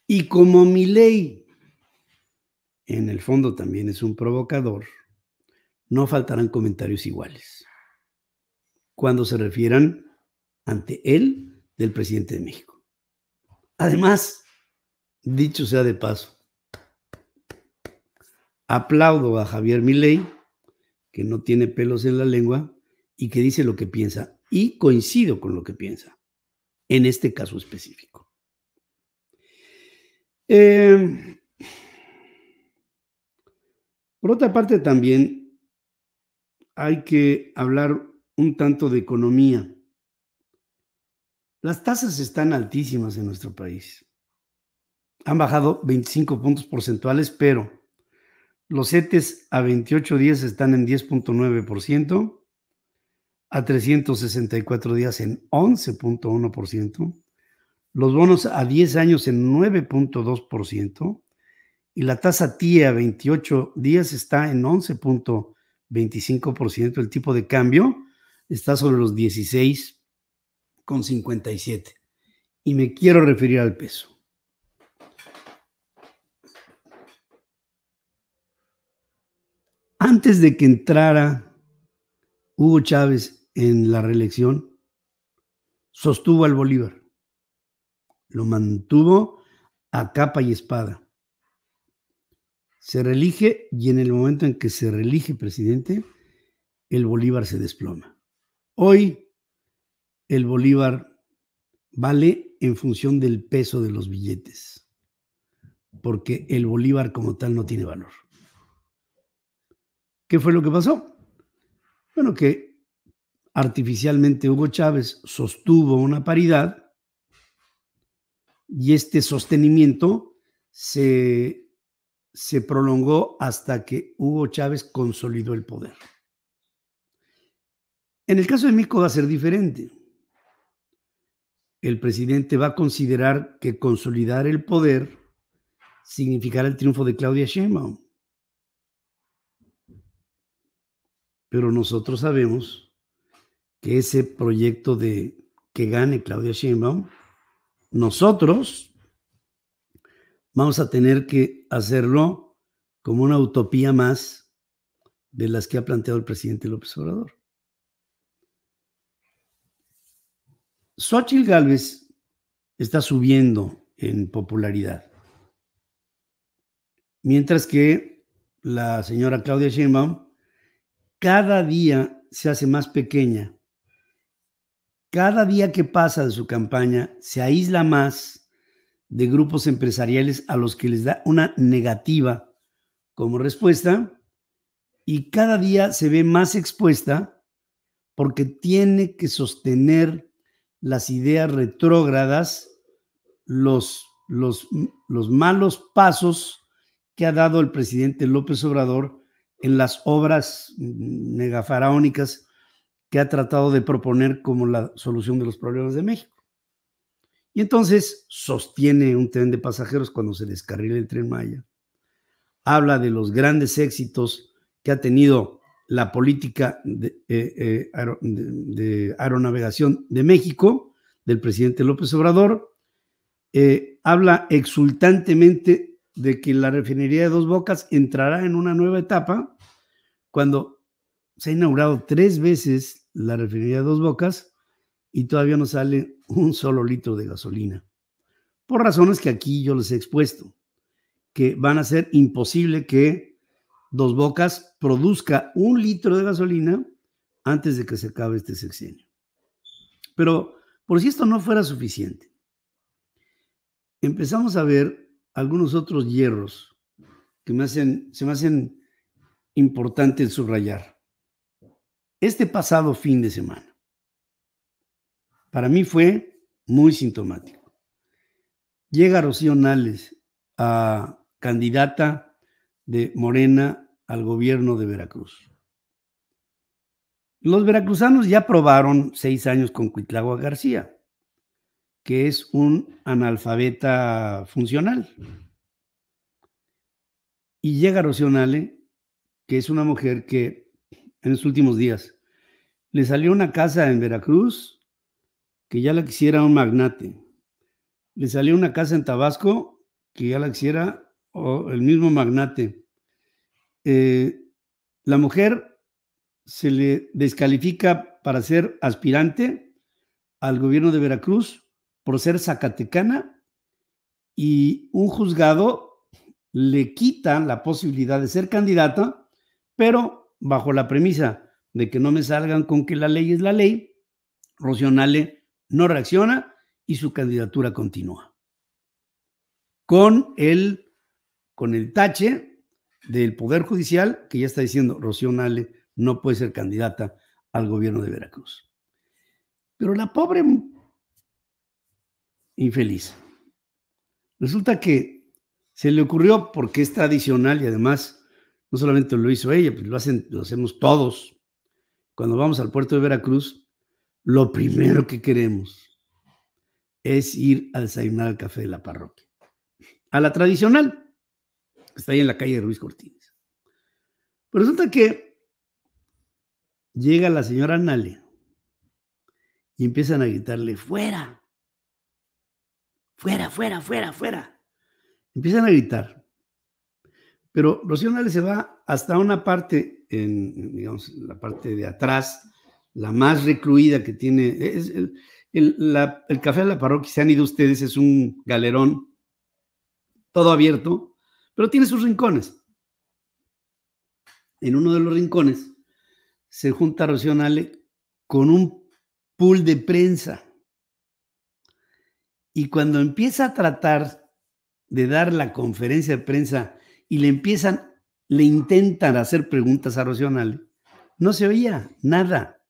Y como mi ley, en el fondo también es un provocador, no faltarán comentarios iguales cuando se refieran ante él del presidente de México. Además, dicho sea de paso, aplaudo a Javier Milei, que no tiene pelos en la lengua y que dice lo que piensa y coincido con lo que piensa en este caso específico. Em, por otra parte, también hay que hablar un tanto de economía. Las tasas están altísimas en nuestro país. Han bajado 25 puntos porcentuales, pero los CETES a 28 días están en 10.9% a 364 días en 11.1%, los bonos a 10 años en 9.2% y la tasa TIE a 28 días está en 11.25%. El tipo de cambio está sobre los 16.57. Y me quiero referir al peso. Antes de que entrara Hugo Chávez en la reelección, sostuvo al Bolívar, lo mantuvo a capa y espada. Se reelige y en el momento en que se reelige presidente, el Bolívar se desploma. Hoy el Bolívar vale en función del peso de los billetes, porque el Bolívar como tal no tiene valor. ¿Qué fue lo que pasó? Bueno, que artificialmente Hugo Chávez sostuvo una paridad y este sostenimiento se, prolongó hasta que Hugo Chávez consolidó el poder. En el caso de Mico va a ser diferente. El presidente va a considerar que consolidar el poder significará el triunfo de Claudia Sheinbaum. Pero nosotros sabemos que ese proyecto de que gane Claudia Sheinbaum, nosotros vamos a tener que hacerlo como una utopía más de las que ha planteado el presidente López Obrador. Xochitl Gálvez está subiendo en popularidad, mientras que la señora Claudia Sheinbaum cada día se hace más pequeña cada día que pasa de su campaña se aísla más de grupos empresariales a los que les da una negativa como respuesta y cada día se ve más expuesta porque tiene que sostener las ideas retrógradas, los, los, los malos pasos que ha dado el presidente López Obrador en las obras mm, megafaraónicas que ha tratado de proponer como la solución de los problemas de México. Y entonces sostiene un tren de pasajeros cuando se descarrila el tren Maya. Habla de los grandes éxitos que ha tenido la política de, eh, eh, aeronavegación de México, del presidente López Obrador. Eh, habla exultantemente de que la refinería de Dos Bocas entrará en una nueva etapa cuando se ha inaugurado tres veces la refinería de Dos Bocas y todavía no sale un solo litro de gasolina. Por razones que aquí yo les he expuesto, que van a ser imposible que Dos Bocas produzca un litro de gasolina antes de que se acabe este sexenio. Pero por si esto no fuera suficiente, empezamos a ver algunos otros hierros que me hacen, se me hacen importantes subrayar este pasado fin de semana. Para mí fue muy sintomático. Llega Rocío Nales a candidata de Morena al gobierno de Veracruz. Los veracruzanos ya probaron seis años con Cuitlagua García, que es un analfabeta funcional. Y llega Rocío Nales, que es una mujer que en los últimos días le salió una casa en Veracruz que ya la quisiera un magnate. Le salió una casa en Tabasco que ya la quisiera el mismo magnate. Eh, la mujer se le descalifica para ser aspirante al gobierno de Veracruz por ser zacatecana y un juzgado le quita la posibilidad de ser candidata, pero bajo la premisa de que no me salgan con que la ley es la ley, Nale no reacciona y su candidatura continúa. Con el, con el tache del Poder Judicial, que ya está diciendo, Nale no puede ser candidata al gobierno de Veracruz. Pero la pobre infeliz. Resulta que se le ocurrió, porque es tradicional y además no solamente lo hizo ella, pues lo, hacen, lo hacemos todos, cuando vamos al puerto de Veracruz, lo primero que queremos es ir a desayunar al café de la parroquia. A la tradicional, está ahí en la calle de Ruiz Cortines. Pues resulta que llega la señora Nale y empiezan a gritarle, fuera, fuera, fuera, fuera, fuera. Empiezan a gritar. Pero Rocío Nale se va hasta una parte en digamos, la parte de atrás, la más recluida que tiene. el, café de la parroquia, si han ido ustedes, es un galerón, todo abierto, pero tiene sus rincones. En uno de los rincones se junta Rocío Nale con un pool de prensa. Y cuando empieza a tratar de dar la conferencia de prensa y le empiezan le intentan hacer preguntas a Rosionale, no se oía nada,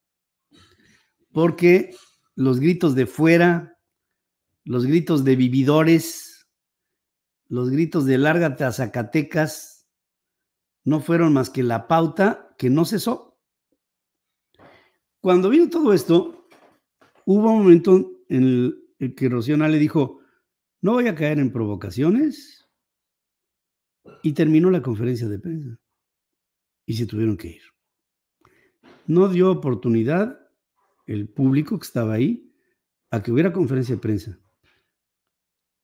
porque los gritos de fuera, los gritos de vividores, los gritos de lárgate a Zacatecas, no fueron más que la pauta que no cesó. Cuando vino todo esto, hubo un momento en el, que que dijo, no voy a caer en provocaciones, y terminó la conferencia de prensa. Y se tuvieron que ir. No dio oportunidad el público que estaba ahí a que hubiera conferencia de prensa.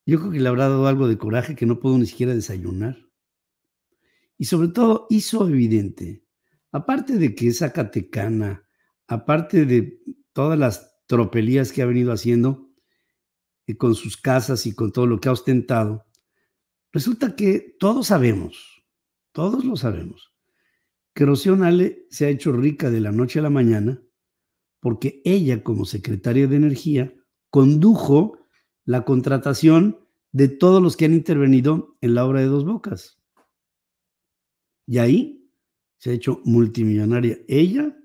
Yo creo que le habrá dado algo de coraje que no pudo ni siquiera desayunar. Y sobre todo hizo evidente, aparte de que es catecana, aparte de todas las tropelías que ha venido haciendo, eh, con sus casas y con todo lo que ha ostentado, Resulta que todos sabemos, todos lo sabemos, que Rocío Nale se ha hecho rica de la noche a la mañana porque ella como secretaria de Energía condujo la contratación de todos los que han intervenido en la obra de Dos Bocas. Y ahí se ha hecho multimillonaria ella,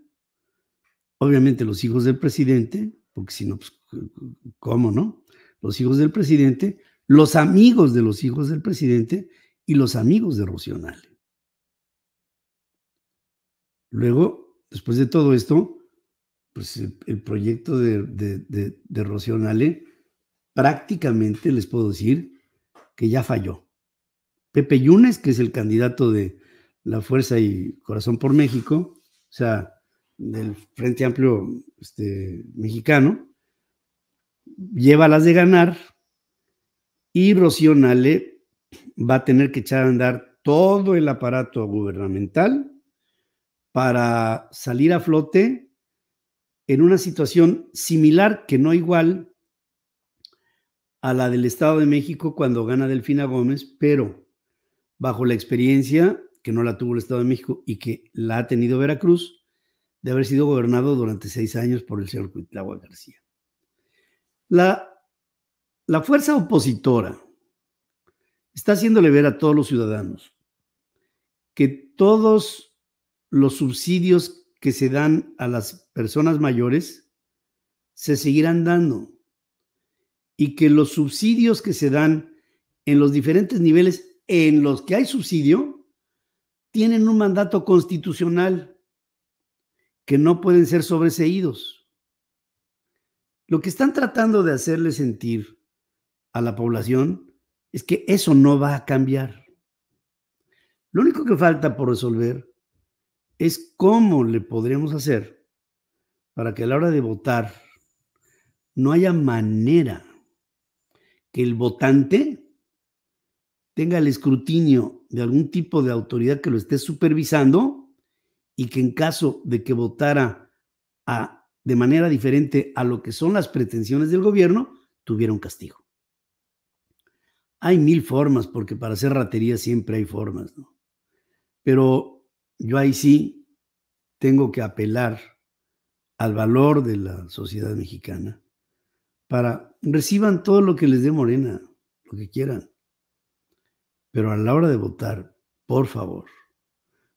obviamente los hijos del presidente, porque si no, pues, ¿cómo no? Los hijos del presidente los amigos de los hijos del presidente y los amigos de Rocionale. Luego, después de todo esto, pues el, proyecto de, de, prácticamente les puedo decir que ya falló. Pepe Yunes, que es el candidato de la Fuerza y Corazón por México, o sea, del Frente Amplio este, Mexicano, lleva las de ganar, y Rocío Nale va a tener que echar a andar todo el aparato gubernamental para salir a flote en una situación similar, que no igual, a la del Estado de México cuando gana Delfina Gómez, pero bajo la experiencia que no la tuvo el Estado de México y que la ha tenido Veracruz, de haber sido gobernado durante seis años por el señor Cuitlagua García. La la fuerza opositora está haciéndole ver a todos los ciudadanos que todos los subsidios que se dan a las personas mayores se seguirán dando y que los subsidios que se dan en los diferentes niveles en los que hay subsidio tienen un mandato constitucional que no pueden ser sobreseídos. Lo que están tratando de hacerle sentir a la población es que eso no va a cambiar. Lo único que falta por resolver es cómo le podríamos hacer para que a la hora de votar no haya manera que el votante tenga el escrutinio de algún tipo de autoridad que lo esté supervisando y que en caso de que votara de manera diferente a lo que son las pretensiones del gobierno, tuviera un castigo. Hay mil formas, porque para hacer ratería siempre hay formas, ¿no? Pero yo ahí sí tengo que apelar al valor de la sociedad mexicana para reciban todo lo que les dé Morena, lo que quieran. Pero a la hora de votar, por favor,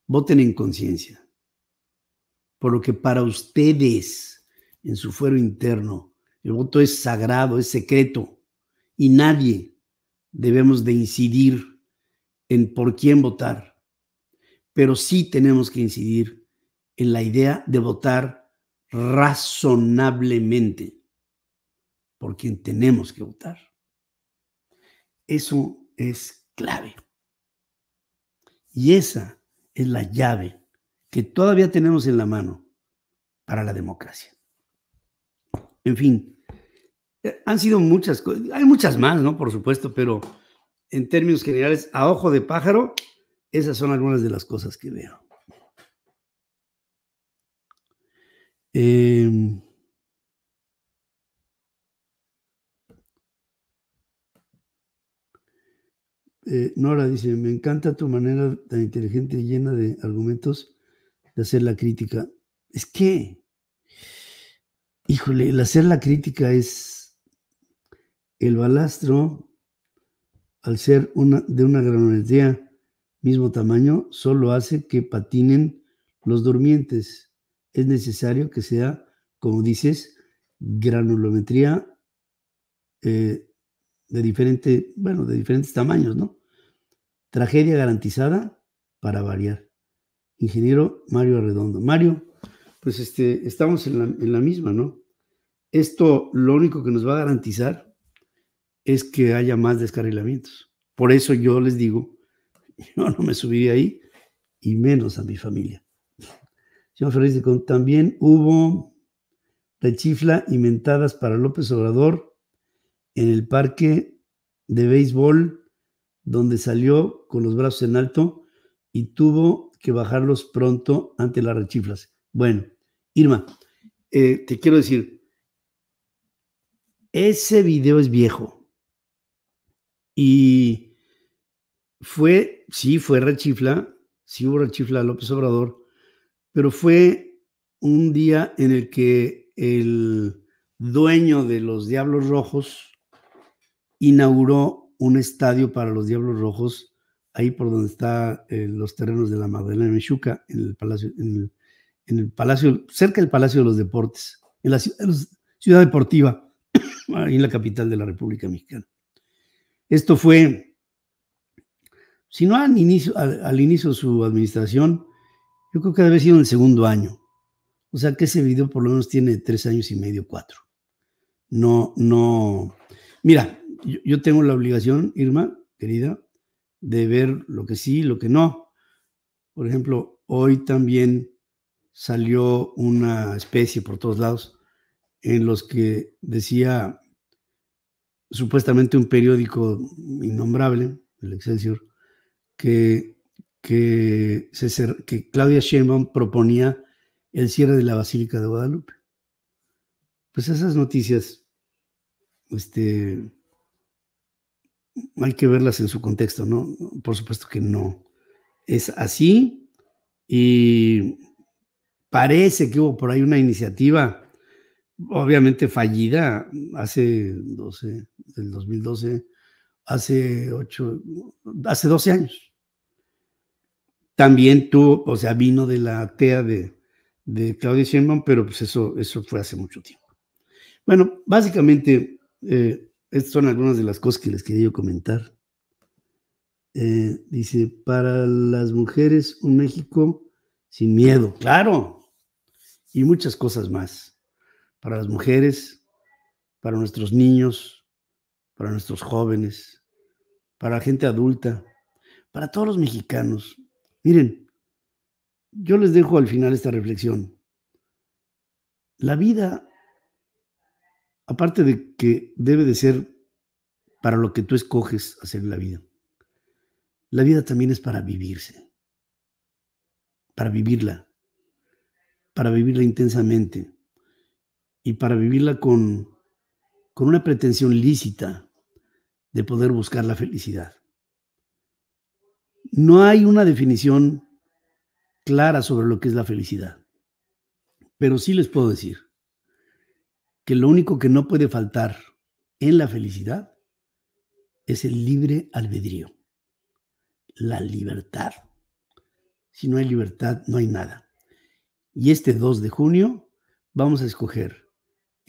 voten en conciencia. Por lo que para ustedes, en su fuero interno, el voto es sagrado, es secreto, y nadie debemos de incidir en por quién votar, pero sí tenemos que incidir en la idea de votar razonablemente por quien tenemos que votar. Eso es clave. Y esa es la llave que todavía tenemos en la mano para la democracia. En fin, han sido muchas, cosas. hay muchas más, ¿no? Por supuesto, pero en términos generales, a ojo de pájaro, esas son algunas de las cosas que veo. Em, eh, Nora dice, me encanta tu manera tan inteligente y llena de argumentos de hacer la crítica. Es que, híjole, el hacer la crítica es el balastro, al ser de una granulometría mismo tamaño, solo hace que patinen los durmientes. Es necesario que sea, como dices, granulometría eh, de diferente, bueno, de diferentes tamaños, ¿no? Tragedia garantizada para variar. Ingeniero Mario Arredondo. Mario, pues este, estamos en la, en la misma, ¿no? Esto lo único que nos va a garantizar es que haya más descarrilamientos. Por eso yo les digo, (laughs) yo no me subiría ahí y menos a mi familia. Señor también hubo rechifla inventadas para López Obrador en el parque de béisbol donde salió con los brazos en alto y tuvo que bajarlos pronto ante las rechiflas. Bueno, Irma, eh, te quiero decir, ese video es viejo y fue, sí, fue rechifla, sí hubo rechifla López Obrador, pero fue un día en el que el dueño de los Diablos Rojos inauguró un estadio para los Diablos Rojos ahí por donde están eh, los terrenos de la Magdalena de Michuca, en el palacio, en el, palacio, cerca del Palacio de los Deportes, en la ciudad, ciudad deportiva, (coughs) ahí en la capital de la República Mexicana. Esto fue, si no al inicio, de su administración, yo creo que debe haber sido en el segundo año. O sea que ese video por lo menos tiene tres años y medio, cuatro. No, no. Mira, yo, tengo la obligación, Irma, querida, de ver lo que sí, lo que no. Por ejemplo, hoy también salió una especie por todos lados en los que decía supuestamente un periódico innombrable, el Excelsior, que, que, que Claudia Sheinbaum proponía el cierre de la Basílica de Guadalupe. Pues esas noticias, este, hay que verlas en su contexto, ¿no? Por supuesto que no es así y parece que hubo por ahí una iniciativa obviamente fallida hace 12, del 2012, hace ocho, hace 12 años. También tuvo, o sea, vino de la TEA de, de Claudia Sheinbaum, pero pues eso, eso fue hace mucho tiempo. Bueno, básicamente, eh, estas son algunas de las cosas que les quería yo comentar. Eh, dice, para las mujeres, un México sin miedo, claro, y muchas cosas más para las mujeres, para nuestros niños, para nuestros jóvenes, para la gente adulta, para todos los mexicanos. Miren, yo les dejo al final esta reflexión. La vida, aparte de que debe de ser para lo que tú escoges hacer la vida, la vida también es para vivirse, para vivirla, para vivirla intensamente y para vivirla con, con una pretensión lícita de poder buscar la felicidad. No hay una definición clara sobre lo que es la felicidad, pero sí les puedo decir que lo único que no puede faltar en la felicidad es el libre albedrío, la libertad. Si no hay libertad, no hay nada. Y este 2 de junio vamos a escoger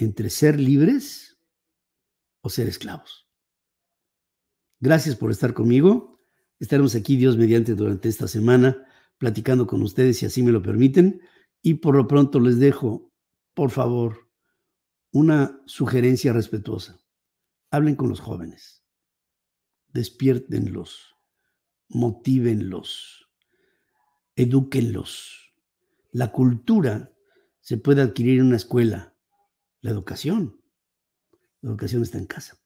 entre ser libres o ser esclavos. Gracias por estar conmigo. Estaremos aquí, Dios mediante, durante esta semana, platicando con ustedes, si así me lo permiten. Y por lo pronto les dejo, por favor, una sugerencia respetuosa. Hablen con los jóvenes. Despiértenlos. Motívenlos. Edúquenlos. La cultura se puede adquirir en una escuela la educación. La educación está en casa.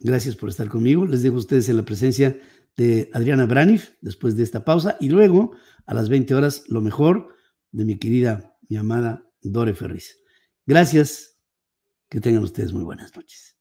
Gracias por estar conmigo. Les dejo a ustedes en la presencia de Adriana Braniff después de esta pausa y luego a las 20 horas lo mejor de mi querida, mi amada Dore Ferriz. Gracias. Que tengan ustedes muy buenas noches.